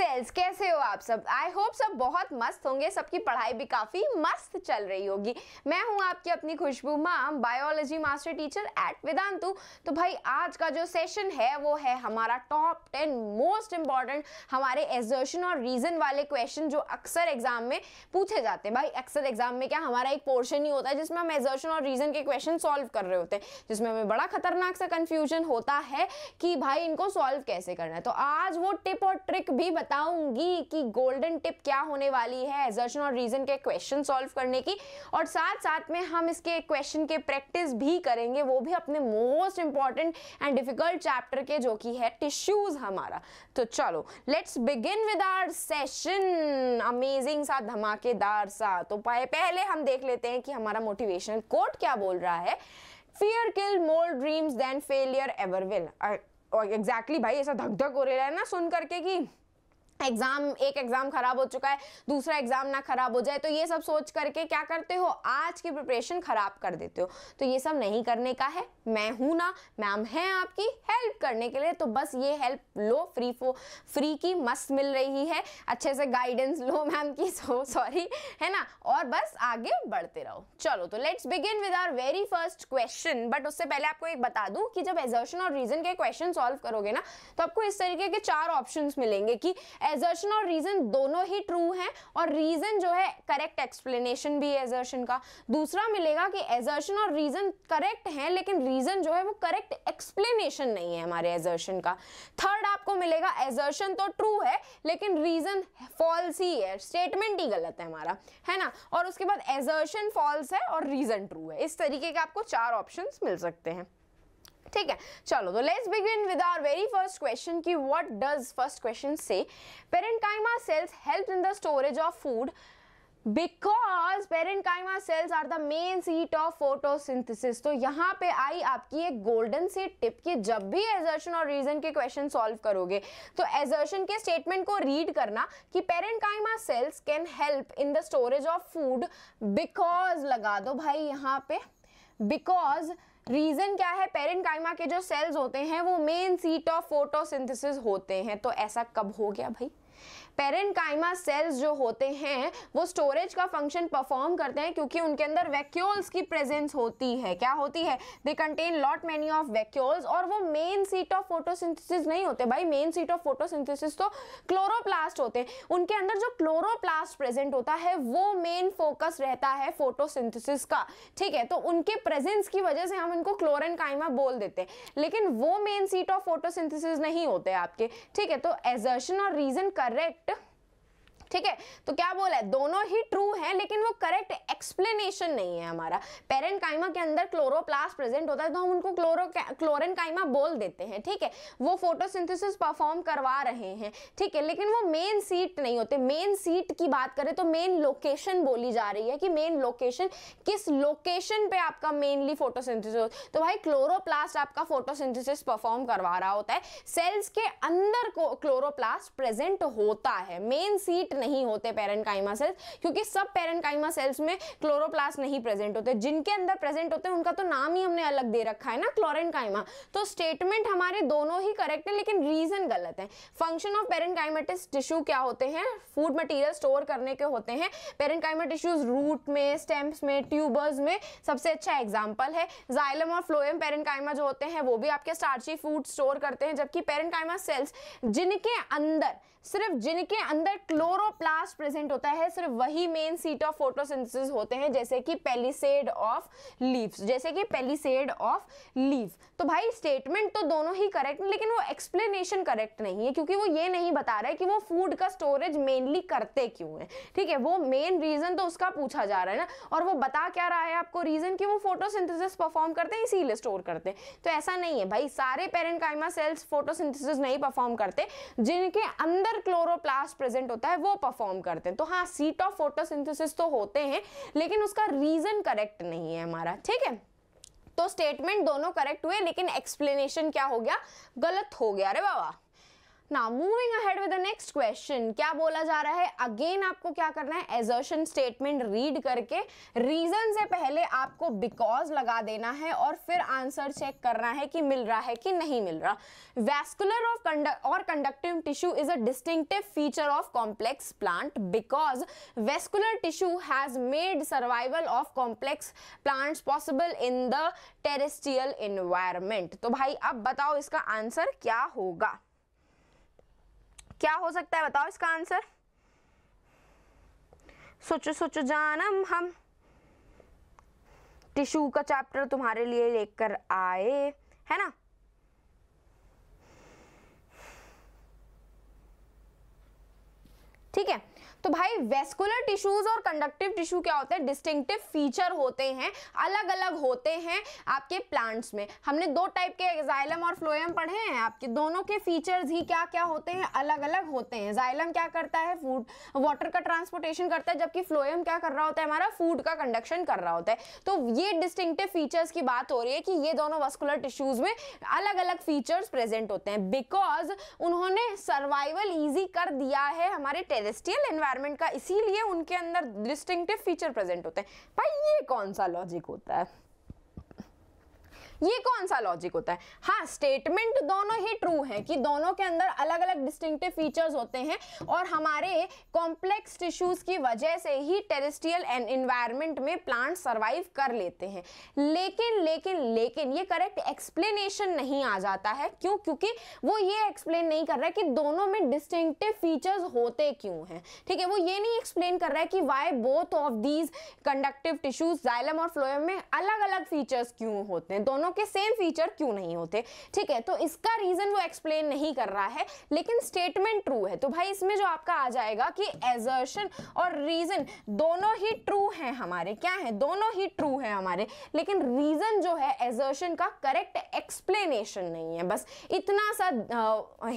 sales कैसे हो आप सब आई होप सब बहुत मस्त होंगे सबकी पढ़ाई भी काफ़ी मस्त चल रही होगी मैं हूं आपकी अपनी Khushbu ma'am biology master teacher at Vedantu तो भाई आज का जो सेशन है वो है हमारा टॉप टेन मोस्ट इम्पॉर्टेंट हमारे एजर्शन और रीज़न वाले क्वेश्चन जो अक्सर एग्जाम में पूछे जाते हैं भाई अक्सर एग्जाम में क्या हमारा एक पोर्शन ही होता है जिसमें हम एजर्शन और रीज़न के क्वेश्चन सॉल्व कर रहे होते हैं जिसमें हमें बड़ा खतरनाक सा कन्फ्यूजन होता है कि भाई इनको सॉल्व कैसे करना है तो आज वो टिप और ट्रिक भी बता बताऊंगी कि गोल्डन टिप क्या होने वाली है एजर्शन और रीजन के क्वेश्चन सॉल्व करने की और साथ साथ में हम इसके क्वेश्चन के प्रैक्टिस भी करेंगे वो भी अपने most important and difficult chapter के जो कि है टिश्यूज हमारा तो चलो let's begin with our session amazing सा धमाकेदार सा तो पहले हम देख लेते हैं कि हमारा मोटिवेशनल कोट क्या बोल रहा है fear kill more dreams than failure ever will exactly भाई ऐसा धक धक हो रहा है ना सुन करके कि एग्ज़ाम एक एग्ज़ाम ख़राब हो चुका है दूसरा एग्ज़ाम ना ख़राब हो जाए तो ये सब सोच करके क्या करते हो आज की प्रिपरेशन ख़राब कर देते हो तो ये सब नहीं करने का है मैं हूँ ना मैम हैं आपकी हेल्प करने के लिए तो बस ये हेल्प लो फ्री फो फ्री की मस्त मिल रही है अच्छे से गाइडेंस लो मैम की सो सॉरी है ना और बस आगे बढ़ते रहो चलो तो let's begin with our very first question but उससे पहले आपको एक बता दूं कि जब एजर्शन और रीज़न के क्वेश्चन सॉल्व करोगे ना तो आपको इस तरीके के चार ऑप्शन मिलेंगे कि एजर्शन और रीजन दोनों ही ट्रू हैं और रीजन जो है करेक्ट एक्सप्लेनेशन भी है एजर्शन का दूसरा मिलेगा कि एजर्शन और रीजन करेक्ट हैं लेकिन रीजन जो है वो करेक्ट एक्सप्लेनेशन नहीं है हमारे एजर्शन का थर्ड आपको मिलेगा एजर्शन तो ट्रू है लेकिन रीजन फॉल्स ही है स्टेटमेंट ही गलत है हमारा है ना और उसके बाद एजर्शन फॉल्स है और रीजन ट्रू है इस तरीके के आपको चार ऑप्शन मिल सकते हैं ठीक है चलो तो let's begin with our very first question कि व्हाट डज फर्स्ट क्वेश्चन से parenchyma cells help in the storage of food because parenchyma cells are the main seat of photosynthesis तो यहाँ पे आई आपकी एक गोल्डन सीट टिप कि जब भी एजर्शन और रीजन के क्वेश्चन सॉल्व करोगे तो एजर्शन के स्टेटमेंट को रीड करना कि parenchyma cells can help in the storage of food because लगा दो भाई यहाँ पे बिकॉज रीजन क्या है पेरेंट काइमा के जो सेल्स होते हैं वो मेन सीट ऑफ फोटोसिंथेसिस होते हैं तो ऐसा कब हो गया भाई पेरेंकाइमा सेल्स जो होते हैं वो स्टोरेज का फंक्शन परफॉर्म करते हैं क्योंकि उनके अंदर वैक्यूल्स की प्रेजेंस होती है क्या होती है they contain lot many of vacuoles और वो मेन सीट ऑफ फोटोसिंथेसिस नहीं होते भाई मेन सीट ऑफ फोटोसिंथेसिस तो क्लोरोप्लास्ट होते हैं उनके अंदर जो क्लोरोप्लास्ट प्रेजेंट होता है वो मेन फोकस रहता है फोटोसिंथेसिस का ठीक है तो उनके प्रेजेंस की वजह से हम इनको क्लोरेनकाइमा बोल देते हैं लेकिन वो मेन सीट ऑफ फोटोसिंथेसिस नहीं होते आपके ठीक है तो एजर्शन और रीजन करेक्ट ठीक है तो क्या बोला है दोनों ही ट्रू है लेकिन वो करेक्ट एक्सप्लेनेशन नहीं है हमारा पेरेंट काइमा के अंदर क्लोरोप्लास्ट प्रेजेंट होता है तो हम उनको क्लोरो क्लोरन काइमा बोल देते हैं ठीक है वो फोटोसिंथेसिस परफॉर्म करवा रहे हैं ठीक है लेकिन वो मेन सीट नहीं होते मेन सीट की बात करें तो मेन लोकेशन बोली जा रही है कि मेन लोकेशन किस लोकेशन पे आपका मेनली फोटोसिंथेसिस तो भाई क्लोरोप्लास्ट आपका फोटोसिंथेसिस परफॉर्म करवा रहा होता है सेल्स के अंदर को क्लोरोप्लास्ट प्रेजेंट होता है मेन सीट नहीं होते पेरेंटकाइमा सेल्स क्योंकि सब पेरेंटकाइमा सेल्स में क्लोरोप्लास्ट नहीं प्रेजेंट होते जिनके अंदर प्रेजेंट होते हैं उनका तो नाम ही हमने अलग दे रखा है ना क्लोरेनकाइमा तो स्टेटमेंट हमारे दोनों ही करेक्ट है लेकिन रीजन गलत है फंक्शन ऑफ पेरेंटकाइमेटिस टिश्यू क्या होते हैं फूड मटीरियल स्टोर करने के होते हैं पेरेंटकाइमा टिश्यूज रूट में स्टेम्प्स में ट्यूबर्स में सबसे अच्छा एग्जाम्पल है जाइलम और फ्लोएम पेरेंटकाइमा जो होते हैं वो भी आपके स्टार्ची फूड स्टोर करते हैं जबकि पेरेंटकाइमा सेल्स जिनके अंदर सिर्फ जिनके अंदर क्लोरोप्लास्ट प्रेजेंट होता है सिर्फ वही मेन सीट ऑफ फोटोसिंथेसिस होते हैं जैसे कि पेलीसेड ऑफ लीव्स जैसे कि पेलीसेड ऑफ लीव्स तो भाई स्टेटमेंट तो दोनों ही करेक्ट लेकिन वो एक्सप्लेनेशन करेक्ट नहीं है क्योंकि वो ये नहीं बता रहा है कि वो फूड का स्टोरेज मेनली करते क्यों है ठीक है वो मेन रीज़न तो उसका पूछा जा रहा है ना और वो बता क्या रहा है आपको रीज़न कि वो फोटोसिंथेसिस परफॉर्म करते हैं इसीलिए स्टोर करते हैं तो ऐसा नहीं है भाई सारे पेरेंकाइमा सेल्स फोटोसिंथेसिस नहीं परफॉर्म करते जिनके अंदर क्लोरोप्लास्ट प्रेजेंट होता है वो परफॉर्म करते हैं तो हाँ सीट ऑफ फोटोसिंथेसिस तो होते हैं लेकिन उसका रीज़न करेक्ट नहीं है हमारा ठीक है तो स्टेटमेंट दोनों करेक्ट हुए लेकिन एक्सप्लेनेशन क्या हो गया गलत हो गया अरे बाबा ना moving ahead with the next question क्या बोला जा रहा है अगेन आपको क्या करना है एजर्शन स्टेटमेंट रीड करके रीजन से पहले आपको बिकॉज लगा देना है और फिर आंसर चेक करना है कि मिल रहा है कि नहीं मिल रहा वैस्कुलर ऑफ और conductive tissue is a distinctive feature of complex plant because vascular tissue has made survival of complex plants possible in the terrestrial environment तो भाई अब बताओ इसका आंसर क्या होगा क्या हो सकता है बताओ इसका आंसर सोचो सोचो जानम हम टिशू का चैप्टर तुम्हारे लिए लेकर आए है ना ठीक है तो भाई वेस्कुलर टिश्यूज और कंडक्टिव टिश्यू क्या होते हैं डिस्टिंक्टिव फीचर होते हैं अलग अलग होते हैं आपके प्लांट्स में हमने दो टाइप के एक्साइलम और फ्लोएम पढ़े हैं आपके दोनों के फीचर्स ही क्या क्या होते हैं अलग अलग होते हैं जाइलम क्या करता है फूड वाटर का ट्रांसपोर्टेशन करता है जबकि फ्लोएम क्या कर रहा होता है हमारा फूड का कंडक्शन कर रहा होता है तो ये डिस्टिंक्टिव फीचर्स की बात हो रही है कि ये दोनों वेस्कुलर टिश्यूज में अलग अलग फीचर्स प्रेजेंट होते हैं बिकॉज उन्होंने सर्वाइवल ईजी कर दिया है हमारे टेरेस्ट्रियल एनवायरमेंट इन्वायरमेंट का इसीलिए उनके अंदर डिस्टिंक्टिव फीचर प्रेजेंट होते हैं भाई ये कौन सा लॉजिक होता है ये कौन सा लॉजिक होता है हाँ स्टेटमेंट दोनों ही ट्रू है कि दोनों के अंदर अलग अलग डिस्टिंक्टिव फीचर्स होते हैं और हमारे कॉम्प्लेक्स टिश्यूज की वजह से ही टेरिस्ट्रियल एंड इन्वायरमेंट में प्लांट सर्वाइव कर लेते हैं लेकिन लेकिन लेकिन ये करेक्ट एक्सप्लेनेशन नहीं आ जाता है क्यों क्योंकि वो ये एक्सप्लेन नहीं कर रहा है कि दोनों में डिस्टिंक्टिव फीचर्स होते क्यों हैं ठीक है वो ये नहीं एक्सप्लेन कर रहा है कि why both of these conductive tissues xylem और फ्लोएम में अलग अलग फीचर्स क्यों होते हैं दोनों दोनों के सेम फीचर क्यों नहीं होते ठीक है तो इसका रीज़न वो एक्सप्लेन नहीं कर रहा है लेकिन स्टेटमेंट ट्रू है तो भाई इसमें जो आपका आ जाएगा कि एजर्शन और रीज़न दोनों ही ट्रू हैं हमारे क्या है दोनों ही ट्रू हैं हमारे लेकिन रीज़न जो है एजर्शन का करेक्ट एक्सप्लेनेशन नहीं है बस इतना सा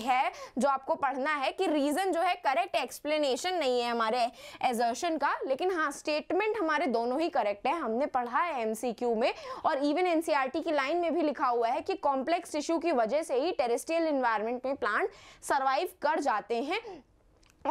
है जो आपको पढ़ना है कि रीज़न जो है करेक्ट एक्सप्लेनेशन नहीं है हमारे एजर्शन का लेकिन हाँ स्टेटमेंट हमारे दोनों ही करेक्ट है हमने पढ़ा है एमसीक्यू में और इवन एनसीईआरटी e की लाइन में भी लिखा हुआ है कि कॉम्प्लेक्स टिश्यू की वजह से ही टेरेस्ट्रियल इन्वायरमेंट में प्लांट सर्वाइव कर जाते हैं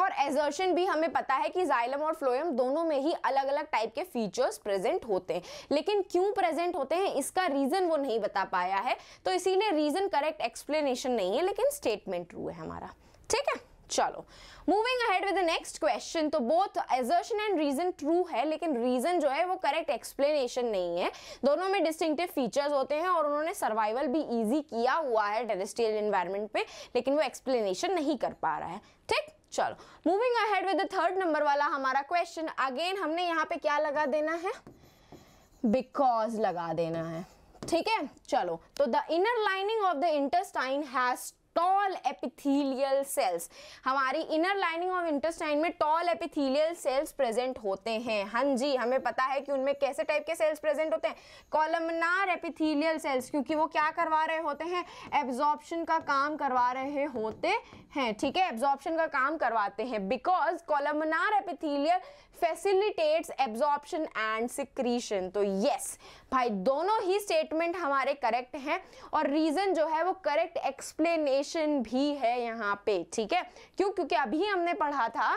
और एजर्शन भी हमें पता है कि जाइलम और फ्लोएम दोनों में ही अलग अलग टाइप के फीचर्स प्रेजेंट होते हैं लेकिन क्यों प्रेजेंट होते हैं इसका रीज़न वो नहीं बता पाया है तो इसीलिए रीज़न करेक्ट एक्सप्लेनेशन नहीं है लेकिन स्टेटमेंट ट्रू है हमारा ठीक है चलो moving ahead with the next question तो both assertion and reason true है लेकिन रीजन जो है वो करेक्ट एक्सप्लेनेशन नहीं है दोनों में डिस्टिंक्टिव फीचर्स होते हैं और उन्होंने सर्वाइवल भी ईजी किया हुआ है टेरेस्ट्रियल इन्वायरमेंट पे लेकिन वो एक्सप्लेनेशन नहीं कर पा रहा है ठीक चलो moving ahead with the third number वाला हमारा क्वेश्चन अगेन हमने यहाँ पे क्या लगा देना है बिकॉज लगा देना है ठीक है चलो तो the inner lining of the intestine has tall epithelial cells हमारी इनर लाइनिंग ऑफ इंटेस्टाइन में टॉल एपिथीलियल सेल्स प्रेजेंट होते हैं हाँ जी हमें पता है कि उनमें कैसे टाइप के सेल्स प्रेजेंट होते हैं कॉलमनार एपिथीलियल सेल्स क्योंकि वो क्या करवा रहे होते हैं एब्जॉर्प्शन का काम करवा रहे होते हैं ठीक है एब्जॉर्प्शन का काम करवाते हैं because columnar epithelial facilitates absorption and secretion तो यस भाई दोनों ही स्टेटमेंट हमारे करेक्ट हैं और रीज़न जो है वो करेक्ट एक्सप्लेनेशन भी है यहाँ पे ठीक है क्यों क्योंकि अभी हमने पढ़ा था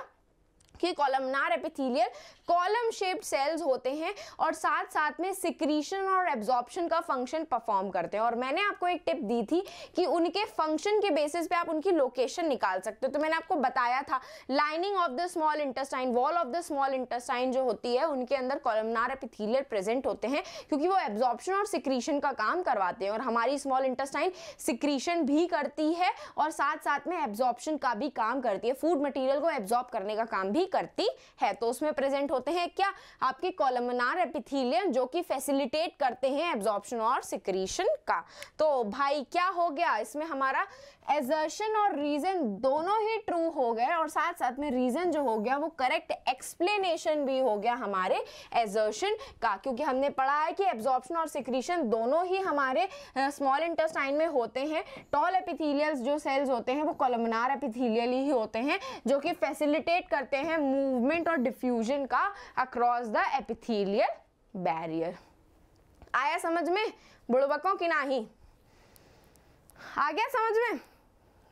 कि columnar epithelial column shaped cells होते हैं और साथ साथ में सिक्रीशन और एब्जॉर्प्शन का फंक्शन परफॉर्म करते हैं और मैंने आपको एक टिप दी थी कि उनके फंक्शन के बेसिस पे आप उनकी लोकेशन निकाल सकते हो तो मैंने आपको बताया था lining of the small intestine wall of the small intestine जो होती है उनके अंदर कॉलमनार एपिथीलियर प्रेजेंट होते हैं क्योंकि वो एब्जॉर्प्शन और सिक्रीशन का काम करवाते हैं और हमारी स्मॉल इंटेस्टाइन सिक्रीशन भी करती है और साथ साथ में एब्जॉर्प्शन का भी काम करती है फूड मटीरियल को एब्जॉर्ब करने का काम भी करती है तो उसमें प्रेजेंट होते हैं क्या आपके कॉलमनार एपिथीलियम जो कि फैसिलिटेट करते हैं एब्जॉर्प्शन और सिक्रीशन का तो भाई क्या हो गया इसमें हमारा एजर्शन और रीजन दोनों ही ट्रू हो गए और साथ साथ में रीजन जो हो गया वो करेक्ट एक्सप्लेनेशन भी हो गया हमारे एजर्शन का क्योंकि हमने पढ़ा है कि एब्जॉर्प्शन और सिक्रीशन दोनों ही हमारे स्मॉल इंटेस्टाइन में होते हैं टॉल एपिथीलियल्स जो सेल्स होते हैं वो कॉलमनार एपिथीलियल ही होते हैं जो कि फैसिलिटेट करते हैं मूवमेंट और डिफ्यूजन का अक्रॉस द एपिथीलियल बैरियर आया समझ में बुड़बकों की ना ही आ गया समझ में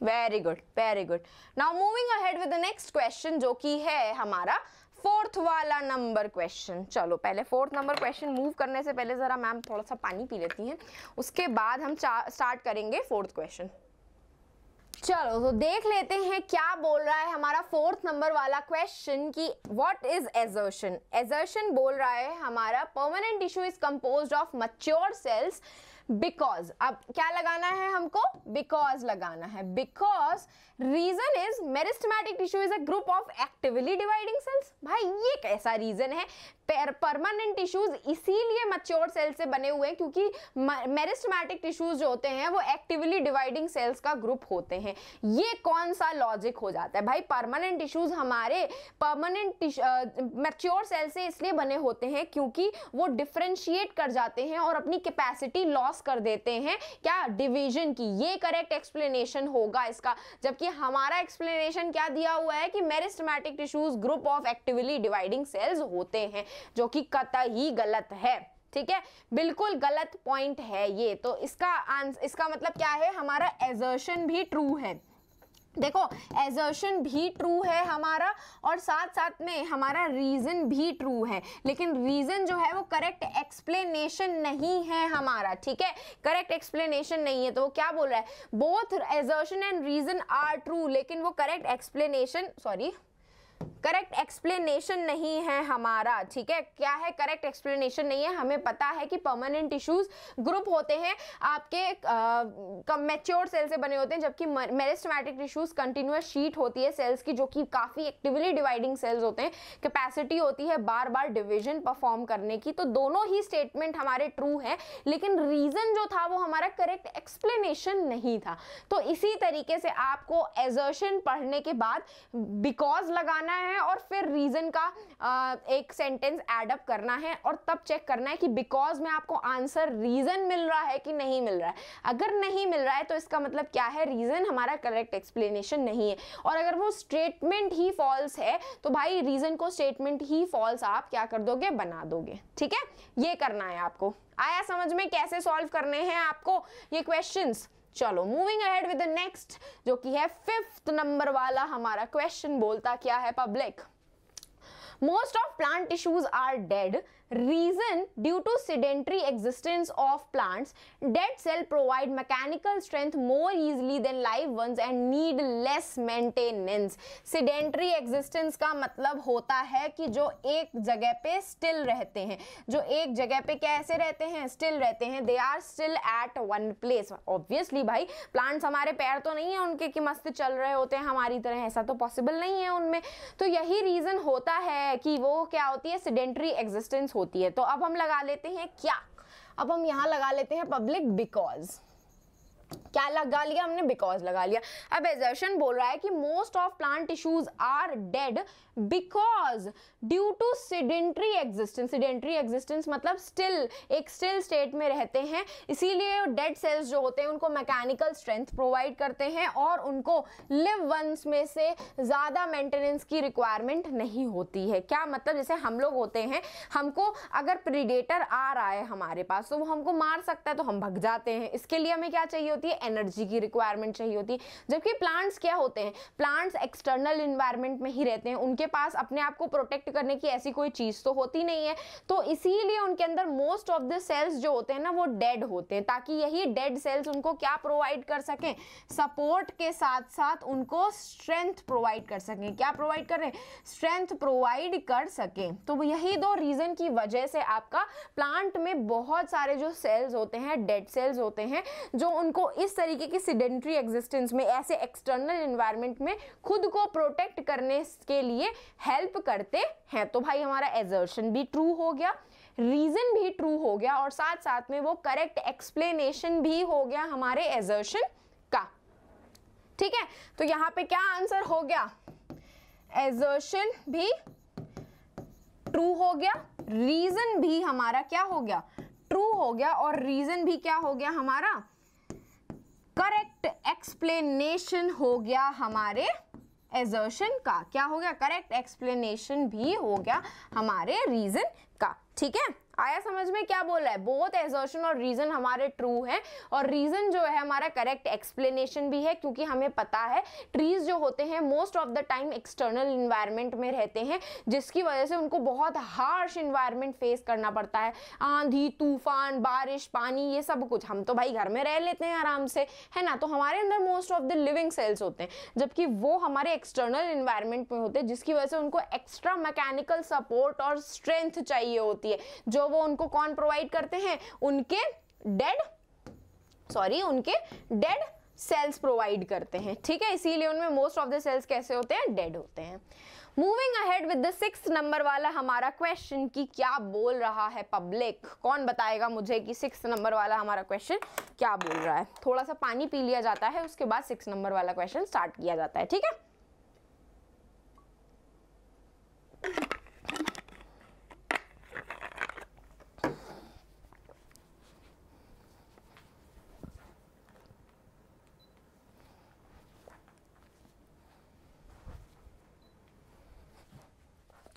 very good very good now moving ahead with the next question जो कि है हमारा फोर्थ वाला नंबर क्वेश्चन चलो पहले फोर्थ नंबर क्वेश्चन मूव करने से पहले ज़रा मैम थोड़ा सा पानी पी लेती हैं उसके बाद हम स्टार्ट करेंगे फोर्थ क्वेश्चन चलो तो देख लेते हैं क्या बोल रहा है हमारा फोर्थ नंबर वाला क्वेश्चन कि व्हाट इज एजर्शन एजर्शन बोल रहा है हमारा permanent tissue is compose of mature cells because अब क्या लगाना है हमको बिकॉज लगाना है because reason is meristematic tissue is a group of actively dividing cells भाई ये कैसा रीजन है परमानेंट टिश्यूज इसीलिए मच्योर सेल से बने हुए हैं क्योंकि मेरिस्टमैटिक टिश्यूज जो होते हैं वो एक्टिवली डिवाइडिंग सेल्स का ग्रुप होते हैं ये कौन सा लॉजिक हो जाता है भाई परमानेंट टिश्यूज हमारे परमानेंट मैच्योर सेल से इसलिए बने होते हैं क्योंकि वो डिफ्रेंशिएट कर जाते हैं और अपनी कैपेसिटी लॉस कर देते हैं क्या डिवीजन की ये करेक्ट एक्सप्लेनेशन होगा इसका जबकि हमारा एक्सप्लेनेशन क्या दिया हुआ है कि meristematic tissues group of actively dividing cells होते हैं जो कि कतई गलत है ठीक है बिल्कुल गलत पॉइंट है ये तो इसका आंसर इसका मतलब क्या है हमारा एजर्शन भी ट्रू है देखो एजर्शन भी ट्रू है हमारा और साथ साथ में हमारा रीज़न भी ट्रू है लेकिन रीज़न जो है वो करेक्ट एक्सप्लेनेशन नहीं है हमारा ठीक है करेक्ट एक्सप्लेनेशन नहीं है तो वो क्या बोल रहा है both assertion and reason are true लेकिन वो correct explanation sorry correct explanation नहीं है हमारा ठीक है क्या है करेक्ट एक्सप्लेनेशन नहीं है हमें पता है कि परमानेंट टिश्यूज ग्रुप होते हैं आपके मेच्योर सेल से बने होते हैं जबकि मेरिस्टमैटिक टिश्यूज कंटिन्यूस शीट होती है सेल्स की जो कि काफ़ी एक्टिवली डिवाइडिंग सेल्स होते हैं कैपेसिटी होती है बार बार डिविजन परफॉर्म करने की तो दोनों ही स्टेटमेंट हमारे ट्रू हैं लेकिन रीज़न जो था वो हमारा करेक्ट एक्सप्लेनेशन नहीं था तो इसी तरीके से आपको एजर्शन पढ़ने के बाद बिकॉज लगाना करना है और फिर रीज़न का एक सेंटेंस एडअप करना है और तब चेक करना है कि बिकॉज में आपको आंसर रीज़न मिल रहा है कि नहीं मिल रहा है अगर नहीं मिल रहा है तो इसका मतलब क्या है रीज़न हमारा करेक्ट एक्सप्लेनेशन नहीं है और अगर वो स्टेटमेंट ही फॉल्स है तो भाई रीज़न को स्टेटमेंट ही फॉल्स आप क्या कर दोगे बना दोगे ठीक है ये करना है आपको आया समझ में कैसे सॉल्व करने हैं आपको ये क्वेश्चंस चलो moving ahead with the next जो कि है फिफ्थ नंबर वाला हमारा क्वेश्चन बोलता क्या है public most of plant tissues are dead reason due to sedentary existence of plants dead cell provide mechanical strength more easily than live ones and need less maintenance sedentary existence का मतलब होता है कि जो एक जगह पे स्टिल रहते हैं जो एक जगह पे कैसे रहते हैं स्टिल रहते हैं they are still at one place obviously भाई प्लांट्स हमारे पैर तो नहीं है उनके कि मस्त चल रहे होते हैं हमारी तरह ऐसा तो पॉसिबल नहीं है उनमें तो यही रीज़न होता है कि वो क्या होती है सीडेंट्री एग्जिस्टेंस हो होती है तो अब हम लगा लेते हैं क्या अब हम यहाँ लगा लेते हैं पब्लिक बिकॉज क्या लगा लिया हमने बिकॉज लगा लिया अब एजर्शन बोल रहा है कि most of plant tissues are dead because due to sedentary existence sedentary existence मतलब स्टिल एक स्टिल स्टेट में रहते हैं इसीलिए डेड सेल्स जो होते हैं उनको मैकेनिकल स्ट्रेंथ प्रोवाइड करते हैं और उनको लिव वंस में से ज़्यादा मेंटेनेंस की रिक्वायरमेंट नहीं होती है क्या मतलब जैसे हम लोग होते हैं हमको अगर प्रीडेटर आ रहा है हमारे पास तो वो हमको मार सकता है तो हम भग जाते हैं इसके लिए हमें क्या चाहिए होती है एनर्जी की रिक्वायरमेंट चाहिए होती है जबकि प्लांट्स क्या होते हैं प्लांट्स एक्सटर्नल इन्वायरमेंट में ही रहते हैं उनके पास अपने आप को प्रोटेक्ट करने की ऐसी कोई चीज़ तो होती नहीं है तो इसीलिए उनके अंदर मोस्ट ऑफ द सेल्स जो होते हैं ना वो डेड होते हैं ताकि यही डेड सेल्स उनको क्या प्रोवाइड कर सकें सपोर्ट के साथ साथ उनको स्ट्रेंथ प्रोवाइड कर सकें क्या प्रोवाइड कर रहे स्ट्रेंथ प्रोवाइड कर सकें तो यही दो रीज़न की वजह से आपका प्लांट में बहुत सारे जो सेल्स होते हैं डेड सेल्स होते हैं जो उनको इस तरीके की सीडेंट्री एग्जिस्टेंस में ऐसे एक्सटर्नल इन्वायरमेंट में खुद को प्रोटेक्ट करने के लिए हेल्प करते हैं तो भाई हमारा एजर्शन भी ट्रू हो गया रीज़न भी ट्रू हो गया और साथ साथ में वो करेक्ट एक्सप्लेनेशन भी हो गया हमारे एजर्शन का ठीक है तो यहां पे क्या आंसर हो गया एजर्शन भी ट्रू हो गया रीज़न भी हमारा क्या हो गया ट्रू हो गया और रीज़न भी क्या हो गया हमारा करेक्ट एक्सप्लेनेशन हो गया हमारे एजर्शन का क्या हो गया करेक्ट एक्सप्लेनेशन भी हो गया हमारे रीजन का ठीक है आया समझ में क्या बोला है बोथ एजर्शन और रीजन हमारे ट्रू है और रीजन जो है हमारा करेक्ट एक्सप्लेनेशन भी है क्योंकि हमें पता है ट्रीज जो होते हैं most of the time external environment में रहते हैं जिसकी वजह से उनको बहुत हार्श इन्वायरमेंट फेस करना पड़ता है आंधी तूफान बारिश पानी ये सब कुछ हम तो भाई घर में रह लेते हैं आराम से है ना तो हमारे अंदर most of the living cells होते हैं जबकि वो हमारे एक्सटर्नल इन्वायरमेंट में होते हैं जिसकी वजह से उनको एक्स्ट्रा मैकेनिकल सपोर्ट और स्ट्रेंथ चाहिए होती है चाहिए जो वो उनको कौन प्रोवाइड करते हैं उनके डेड सॉरी उनके डेड सेल्स प्रोवाइड करते हैं ठीक है इसीलिए उनमें मोस्ट ऑफ द सेल्स कैसे होते हैं डेड होते हैं moving ahead with the six number वाला हमारा क्वेश्चन कि क्या बोल रहा है पब्लिक कौन बताएगा मुझे कि सिक्स नंबर वाला हमारा क्वेश्चन क्या बोल रहा है थोड़ा सा पानी पी लिया जाता है उसके बाद सिक्स नंबर वाला क्वेश्चन स्टार्ट किया जाता है ठीक है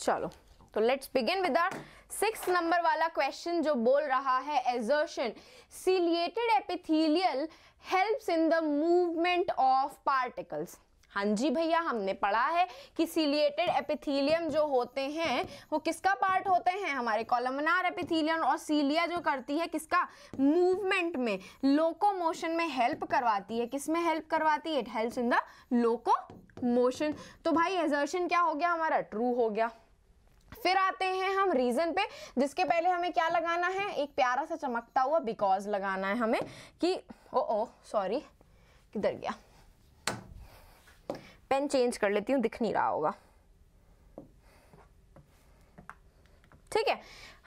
चलो तो let's begin with six number वाला क्वेश्चन जो बोल रहा है assertion ciliated epithelial helps in the movement of particles हाँ जी भैया हमने पढ़ा है कि सीलिएटेड एपिथीलियम जो होते हैं वो किसका पार्ट होते हैं हमारे कॉलमनार एपिथीलियम और सीलिया जो करती है किसका मूवमेंट में लोकोमोशन में हेल्प करवाती है किस में हेल्प करवाती है it helps in the locomotion तो भाई एजर्शन क्या हो गया हमारा ट्रू हो गया फिर आते हैं हम रीजन पे जिसके पहले हमें क्या लगाना है एक प्यारा सा चमकता हुआ बिकॉज लगाना है हमें कि ओ ओ सॉरी किधर गया पेन चेंज कर लेती हूँ दिख नहीं रहा होगा ठीक है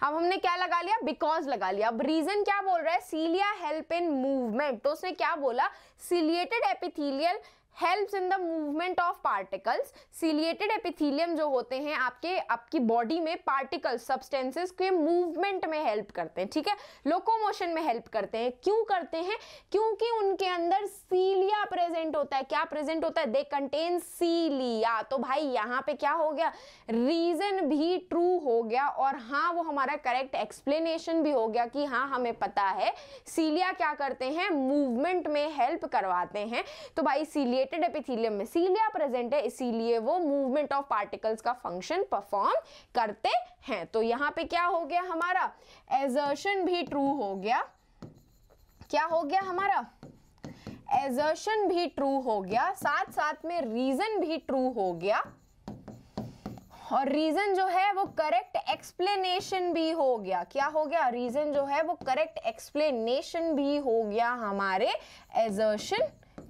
अब हमने क्या लगा लिया बिकॉज लगा लिया अब रीजन क्या बोल रहा है सीलिया हेल्प इन मूवमेंट तो उसने क्या बोला ciliated epithelial helps in the movement of particles ciliated epithelium जो होते हैं आपके आपकी बॉडी में पार्टिकल्स सब्सटेंसेस के मूवमेंट में हेल्प करते हैं ठीक है लोकोमोशन में हेल्प करते हैं क्यों करते हैं क्योंकि उनके अंदर सीलिया प्रेजेंट होता है क्या प्रेजेंट होता है दे कंटेन सीलिया तो भाई यहाँ पे क्या हो गया रीजन भी ट्रू हो गया और हाँ वो हमारा करेक्ट एक्सप्लेनेशन भी हो गया कि हाँ हमें पता है सीलिया क्या करते हैं मूवमेंट में हेल्प करवाते हैं तो भाई सीलिएट प्लेटेड एपिथीलियम में सीलिया प्रेजेंट है इसीलिए वो मूवमेंट ऑफ पार्टिकल्स का फंक्शन परफॉर्म करते हैं तो यहाँ पे क्या हो गया हमारा एजर्शन भी ट्रू हो गया क्या हो गया हमारा एजर्शन भी ट्रू हो गया साथ साथ में रीजन भी ट्रू हो गया और रीजन जो है वो करेक्ट एक्सप्लेनेशन भी हो गया क्या हो गया रीजन जो है वो करेक्ट एक्सप्लेनेशन भी हो गया हमारे एजर्शन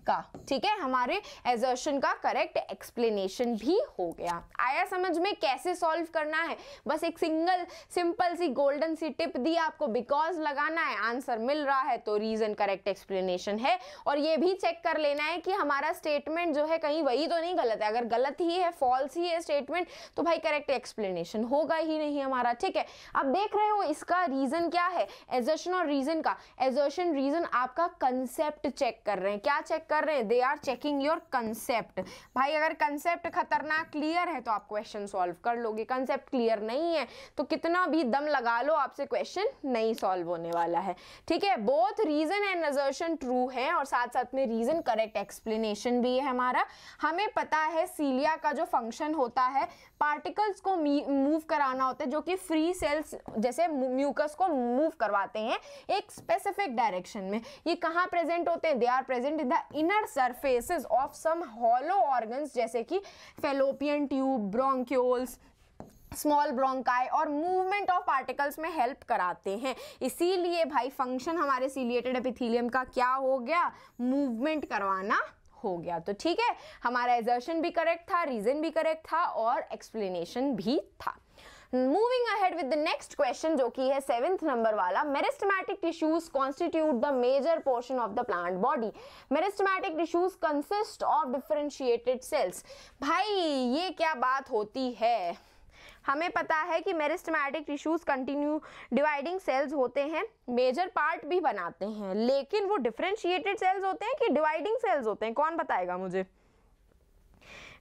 का ठीक है हमारे एजर्शन का करेक्ट एक्सप्लेनेशन भी हो गया आया समझ में कैसे सॉल्व करना है बस एक सिंगल सिंपल सी गोल्डन सी टिप दी आपको बिकॉज लगाना है आंसर मिल रहा है तो रीजन करेक्ट एक्सप्लेनेशन है और ये भी चेक कर लेना है कि हमारा स्टेटमेंट जो है कहीं वही तो नहीं गलत है अगर गलत ही है फॉल्स ही है स्टेटमेंट तो भाई करेक्ट एक्सप्लेनेशन होगा ही नहीं हमारा ठीक है अब देख रहे हो इसका रीजन क्या है एजर्शन और रीजन का एजर्शन रीजन आपका कंसेप्ट चेक कर रहे हैं क्या चेक कर कर रहे हैं they are checking your concept भाई अगर कंसेप्ट खतरनाक क्लियर है तो आप क्वेश्चन सॉल्व कर लोगे कंसेप्ट क्लियर नहीं है तो कितना भी दम लगा लो आपसे क्वेश्चन नहीं सॉल्व होने वाला है ठीक है both reason and assertion true है और साथ साथ में रीजन करेक्ट एक्सप्लेनेशन भी है हमारा हमें पता है सीलिया का जो फंक्शन होता है पार्टिकल्स को मूव कराना होता है जो कि फ्री सेल्स जैसे म्यूकस को मूव करवाते हैं एक स्पेसिफिक डायरेक्शन में ये कहाँ प्रेजेंट होते हैं they are present in the inner surfaces of some hollow organs जैसे कि fallopian tube bronchioles small bronchi और मूवमेंट ऑफ पार्टिकल्स में हेल्प कराते हैं इसीलिए भाई फंक्शन हमारे सीलिएटेड एपिथीलियम का क्या हो गया मूवमेंट करवाना हो गया तो ठीक है हमारा एजर्शन भी करेक्ट था रीज़न भी करेक्ट था और एक्सप्लेनेशन भी था moving ahead with the next question जो कि है सेवेंथ नंबर वाला meristematic tissues constitute the major portion of the plant body meristematic tissues consist of differentiated cells भाई ये क्या बात होती है हमें पता है कि meristematic tissues continue dividing cells होते हैं मेजर पार्ट भी बनाते हैं लेकिन वो डिफ्रेंशिएटेड सेल्स होते हैं कि डिवाइडिंग सेल्स होते हैं कौन बताएगा मुझे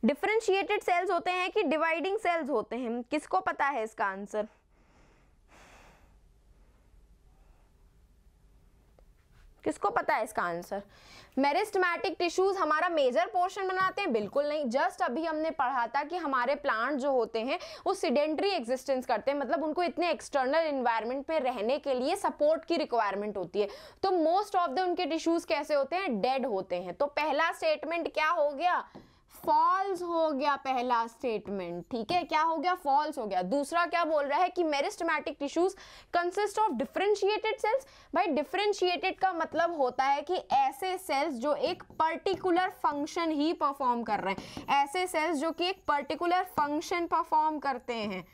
डिफ्रेंशिएटेड सेल्स होते हैं कि डिवाइडिंग सेल्स होते हैं किसको पता है इसका आंसर किसको पता है इसका आंसर मेरिस्टमैटिक टिश्यूज हमारा मेजर पोर्शन बनाते हैं बिल्कुल नहीं जस्ट अभी हमने पढ़ा था कि हमारे प्लांट जो होते हैं वो सिडेंट्री एग्जिस्टेंस करते हैं मतलब उनको इतने एक्सटर्नल इन्वायरमेंट पे रहने के लिए सपोर्ट की रिक्वायरमेंट होती है तो मोस्ट ऑफ द उनके टिश्यूज कैसे होते हैं डेड होते हैं तो पहला स्टेटमेंट क्या हो गया फॉल्स हो गया पहला स्टेटमेंट ठीक है क्या हो गया फॉल्स हो गया दूसरा क्या बोल रहा है कि meristematic tissues consist of differentiated cells भाई डिफ्रेंशिएटेड का मतलब होता है कि ऐसे सेल्स जो एक पर्टिकुलर फंक्शन ही परफॉर्म कर रहे हैं ऐसे सेल्स जो कि एक पर्टिकुलर फंक्शन परफॉर्म करते हैं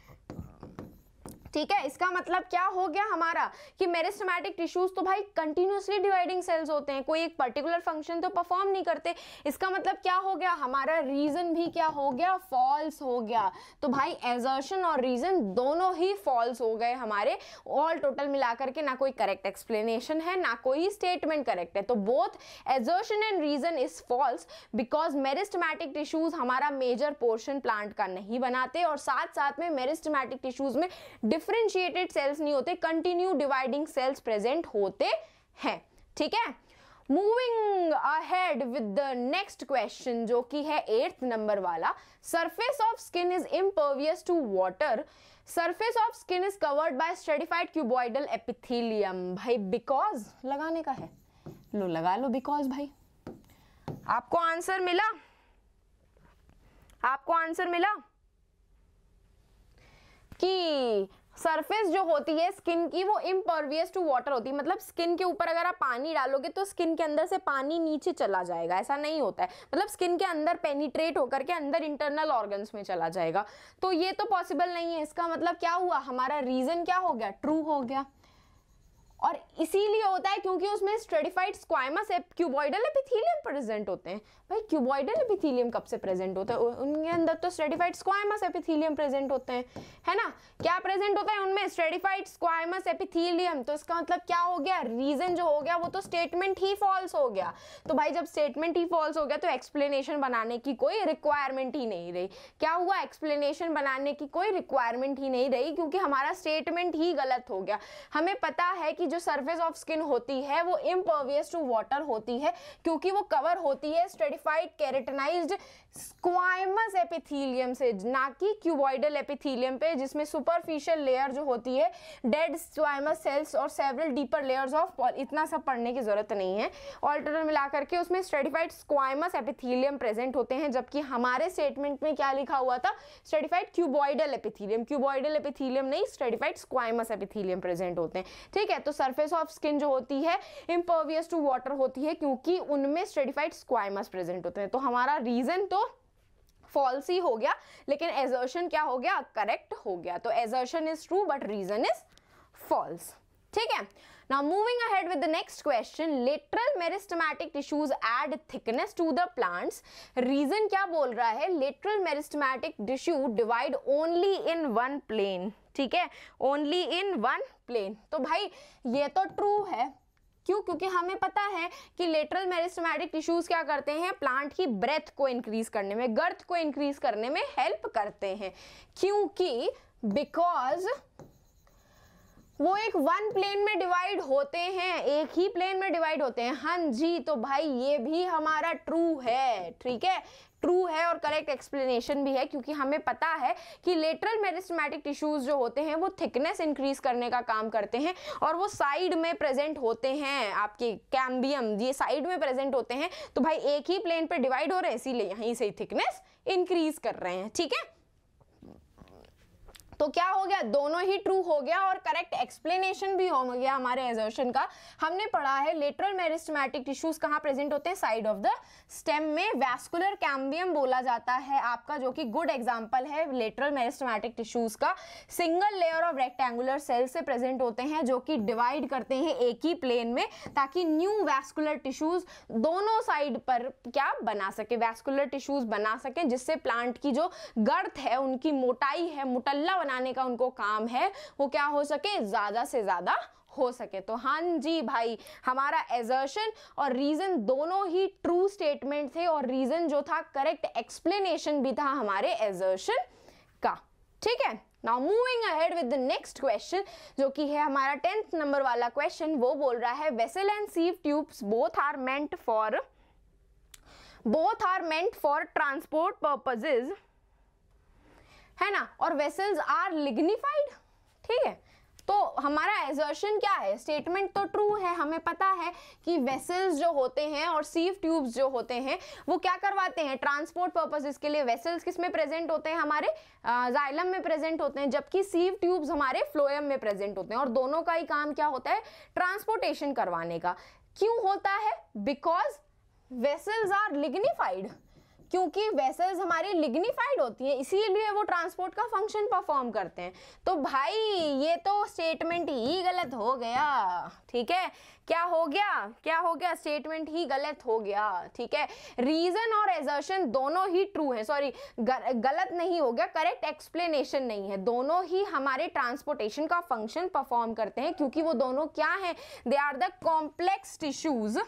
ठीक है इसका मतलब क्या हो गया हमारा कि मेरिस्टमैटिक टिश्यूज तो भाई कंटिन्यूसली डिवाइडिंग सेल्स होते हैं कोई एक पर्टिकुलर फंक्शन तो परफॉर्म नहीं करते इसका मतलब क्या हो गया हमारा रीजन भी क्या हो गया फॉल्स हो गया तो भाई एजर्शन और रीजन दोनों ही फॉल्स हो गए हमारे ऑल टोटल मिलाकर के ना कोई करेक्ट एक्सप्लेनेशन है ना कोई स्टेटमेंट करेक्ट है तो both assertion and reason is false because meristematic tissues हमारा मेजर पोर्शन प्लांट का नहीं बनाते और साथ साथ में मेरिस्टमैटिक टिश्यूज में डिफ्रेंशिएटेड सेल्स नहीं होते कंटिन्यू डिवाइडिंग सेल्स प्रेजेंट होते हैं ठीक है moving ahead with the next question जो कि है एट्थ नंबर वाला surface of skin is impervious to water surface of skin is covered by stratified cuboidal epithelium भाई बिकॉज लगाने का है लो लगा लो बिकॉज भाई आपको आंसर मिला आपको आंसर मिला कि सरफेस जो होती है स्किन की वो इम्परवियस टू वाटर होती है मतलब स्किन के ऊपर अगर आप पानी डालोगे तो स्किन के अंदर से पानी नीचे चला जाएगा ऐसा नहीं होता है मतलब स्किन के अंदर पेनिट्रेट होकर के अंदर इंटरनल ऑर्गन्स में चला जाएगा तो ये तो पॉसिबल नहीं है इसका मतलब क्या हुआ हमारा रीज़न क्या हो गया ट्रू हो गया और इसीलिए होता है क्योंकि उसमें stratified squamous cuboidal epithelium present होते हैं भाई क्यूबॉइडल एपिथीलियम कब से प्रेजेंट होते हैं उनके अंदर तो स्ट्रेटिफाइड स्क्वाइमस एपिथीलियम प्रेजेंट होते हैं है ना क्या प्रेजेंट होता है उनमें स्ट्रेटिफाइड स्क्वाइमस एपिथीलियम तो इसका मतलब क्या हो गया रीजन जो हो गया वो तो स्टेटमेंट ही फॉल्स हो गया तो भाई जब स्टेटमेंट ही फॉल्स हो गया तो एक्सप्लेनेशन बनाने की कोई रिक्वायरमेंट ही नहीं रही क्या हुआ एक्सप्लेनेशन बनाने की कोई रिक्वायरमेंट ही नहीं रही क्योंकि हमारा स्टेटमेंट ही गलत हो गया हमें पता है कि जो सरफेस ऑफ स्किन होती है वो इम्पर्वियस टू वाटर होती है क्योंकि वो कवर होती है स्टेडिफाइड कैरेटनाइज स्क्वाइमस एपिथीलियम से ना कि क्यूबॉइडल एपिथीलियम पे जिसमें सुपरफिशियल लेयर जो होती है डेड स्क्वाइमस सेल्स और सेवरल डीपर लेयर्स ऑफ इतना सब पढ़ने की ज़रूरत नहीं है ऑल मिला करके उसमें स्टेडिफाइड स्क्वाइमस एपिथीलियम प्रेजेंट होते हैं जबकि हमारे स्टेटमेंट में क्या लिखा हुआ था stratified cuboidal epithelium cuboidal epithelium नहीं स्टेडिफाइड स्क्वाइमस एपिथीलियम प्रेजेंट होते हैं ठीक है तो सरफेस ऑफ स्किन जो होती है इम्पर्वियस टू वाटर होती है क्योंकि उनमें स्टेडिफाइड स्क्वाइमस प्रेजेंट होते हैं तो हमारा रीजन तो फॉल्स ही हो गया लेकिन एजर्शन क्या हो गया करेक्ट हो गया तो assertion is true but reason is false ठीक है now moving ahead with the next question lateral meristematic tissues add thickness to the plants reason kya bol raha hai lateral meristematic tissue divide only in one plane ठीक है only in one plane तो भाई ये तो true है क्यों क्योंकि हमें पता है कि लेटरल मेरिस्टमैटिक टिश्यूज क्या करते हैं प्लांट की ब्रेथ को इंक्रीज करने में गर्थ को इंक्रीज करने में हेल्प करते हैं क्योंकि बिकॉज वो एक वन प्लेन में डिवाइड होते हैं एक ही प्लेन में डिवाइड होते हैं हाँ जी तो भाई ये भी हमारा ट्रू है ठीक है ट्रू है और करेक्ट एक्सप्लेनेशन भी है क्योंकि हमें पता है कि लेटरल मेरिस्टमेटिक टिश्यूज जो होते हैं वो थिकनेस इंक्रीज करने का काम करते हैं और वो साइड में प्रेजेंट होते हैं आपके कैम्बियम ये साइड में प्रेजेंट होते हैं तो भाई एक ही प्लेन पर डिवाइड हो रहे हैं इसीलिए यहीं से ही थिकनेस इंक्रीज कर रहे हैं ठीक है तो क्या हो गया दोनों ही ट्रू हो गया और करेक्ट एक्सप्लेनेशन भी हो गया हमारे एजर्शन का हमने पढ़ा है लेटरल मेरिस्टमैटिक टिश्यूज कहाँ प्रेजेंट होते हैं साइड ऑफ द स्टेम में वैस्कुलर कैम्बियम बोला जाता है आपका जो कि गुड एग्जाम्पल है लेटरल मेरिस्टमैटिक टिश्यूज का single layer of rectangular cell से प्रेजेंट होते हैं जो कि डिवाइड करते हैं एक ही प्लेन में ताकि न्यू वैस्कुलर टिश्यूज दोनों साइड पर क्या बना सके वैस्कुलर टिश्यूज बना सके जिससे प्लांट की जो गर्थ है उनकी मोटाई है मुटल्ला बनाने का उनको काम है वो क्या हो सके ज़्यादा से ज़्यादा हो सके तो हाँ जी भाई हमारा एजर्शन और रीज़न दोनों ही ट्रू स्टेटमेंट थे और रीज़न जो था करेक्ट एक्सप्लेनेशन भी था हमारे एजर्शन का ठीक है now moving ahead with the next question जो कि है हमारा टेंथ नंबर वाला क्वेश्चन वो बोल रहा है vessel and sieve tubes both are meant for both are meant for transport purposes है ना और वेसल्स आर लिग्निफाइड ठीक है तो हमारा एजर्शन क्या है स्टेटमेंट तो ट्रू है हमें पता है कि वेसल्स जो होते हैं और सीव ट्यूब्स जो होते हैं वो क्या करवाते हैं ट्रांसपोर्ट पर्पज के लिए वेसल्स किस में प्रेजेंट होते हैं हमारे जाइलम में प्रेजेंट होते हैं जबकि सीव ट्यूब्स हमारे फ्लोएम में प्रेजेंट होते हैं और दोनों का ही काम क्या होता है ट्रांसपोर्टेशन करवाने का क्यों होता है बिकॉज वेसल्स आर लिग्निफाइड क्योंकि वेसल्स हमारी लिग्निफाइड होती हैं इसीलिए वो ट्रांसपोर्ट का फंक्शन परफॉर्म करते हैं तो भाई ये तो स्टेटमेंट ही गलत हो गया ठीक है क्या हो गया क्या हो गया स्टेटमेंट ही गलत हो गया ठीक है रीजन और एजर्शन दोनों ही ट्रू है सॉरी गलत नहीं हो गया करेक्ट एक्सप्लेनेशन नहीं है दोनों ही हमारे ट्रांसपोर्टेशन का फंक्शन परफॉर्म करते हैं क्योंकि वो दोनों क्या हैं they are the complex tissues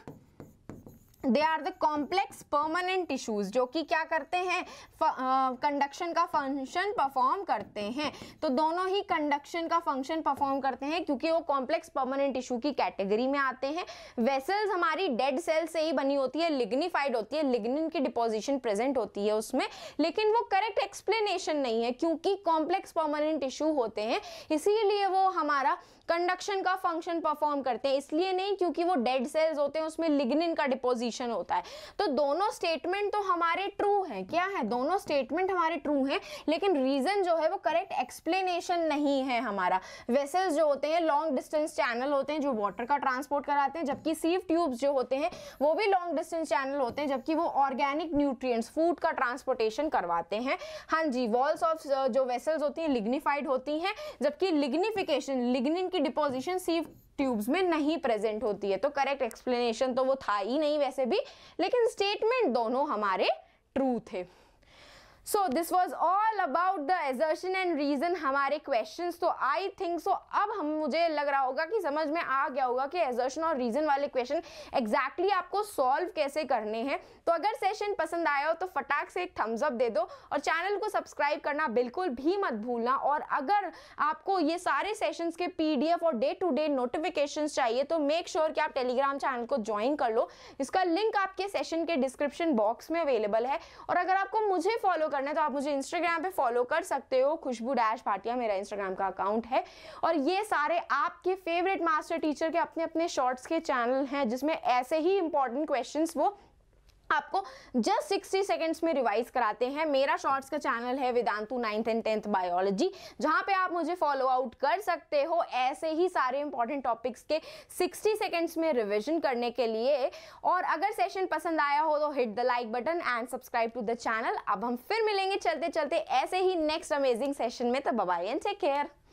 they are the complex permanent tissues जो कि क्या करते हैं कंडक्शन का फंक्शन परफॉर्म करते हैं तो दोनों ही कंडक्शन का फंक्शन परफॉर्म करते हैं क्योंकि वो कॉम्प्लेक्स परमानेंट टिश्यू की कैटेगरी में आते हैं वेसल्स हमारी डेड सेल से ही बनी होती है लिग्निफाइड होती है लिग्निन की डिपोजिशन प्रेजेंट होती है उसमें लेकिन वो करेक्ट एक्सप्लेनेशन नहीं है क्योंकि कॉम्प्लेक्स परमानेंट टिश्यू होते हैं इसीलिए वो हमारा कंडक्शन का फंक्शन परफॉर्म करते हैं इसलिए नहीं क्योंकि वो डेड सेल्स होते हैं उसमें लिग्निन का डिपोजिशन होता है तो दोनों स्टेटमेंट तो हमारे ट्रू हैं क्या है दोनों स्टेटमेंट हमारे ट्रू हैं लेकिन रीज़न जो है वो करेक्ट एक्सप्लेनेशन नहीं है हमारा वेसल्स जो होते हैं लॉन्ग डिस्टेंस चैनल होते हैं जो वाटर का ट्रांसपोर्ट कराते हैं जबकि सीव ट्यूब्स जो होते हैं वो भी लॉन्ग डिस्टेंस चैनल होते हैं जबकि वो ऑर्गेनिक न्यूट्रिय फूड का ट्रांसपोर्टेशन करवाते हैं हाँ जी वॉल्स ऑफ जो वेसल्स होती हैं लिग्निफाइड होती हैं जबकि लिग्निफिकेशन लिग्निन की डिपोजिशन सीव ट्यूब्स में नहीं प्रेजेंट होती है तो करेक्ट एक्सप्लेनेशन तो वो था ही नहीं वैसे भी लेकिन स्टेटमेंट दोनों हमारे ट्रू थे so this was all about the assertion and reason हमारे क्वेश्चन तो आई थिंक सो अब हम मुझे लग रहा होगा कि समझ में आ गया होगा कि एजर्शन और रीज़न वाले क्वेश्चन एग्जैक्टली exactly आपको सॉल्व कैसे करने हैं तो अगर सेशन पसंद आया हो तो फटाक से एक थम्स अप दे दो और चैनल को सब्सक्राइब करना बिल्कुल भी मत भूलना और अगर आपको ये सारे सेशंस के पी और डे टू डे नोटिफिकेशन चाहिए तो मेक श्योर sure कि आप टेलीग्राम चैनल को ज्वाइन कर लो इसका लिंक आपके सेशन के डिस्क्रिप्शन बॉक्स में अवेलेबल है और अगर आपको मुझे फॉलो करना है तो आप मुझे इंस्टाग्राम पे फॉलो कर सकते हो खुशबू डैश भाटिया मेरा इंस्टाग्राम का अकाउंट है और ये सारे आपके फेवरेट मास्टर टीचर के अपने अपने शॉर्ट्स के चैनल हैं जिसमें ऐसे ही इंपॉर्टेंट क्वेश्चन वो आपको जस्ट 60 सेकेंड्स में रिवाइज कराते हैं मेरा शॉर्ट्स का चैनल है Vedantu ninth and tenth biology जहां पे आप मुझे फॉलो आउट कर सकते हो ऐसे ही सारे इंपॉर्टेंट टॉपिक्स के 60 सेकेंड्स में रिविजन करने के लिए और अगर सेशन पसंद आया हो तो hit the like button and subscribe to the channel अब हम फिर मिलेंगे चलते चलते ऐसे ही नेक्स्ट अमेजिंग सेशन में तो बबाई एंड टेक केयर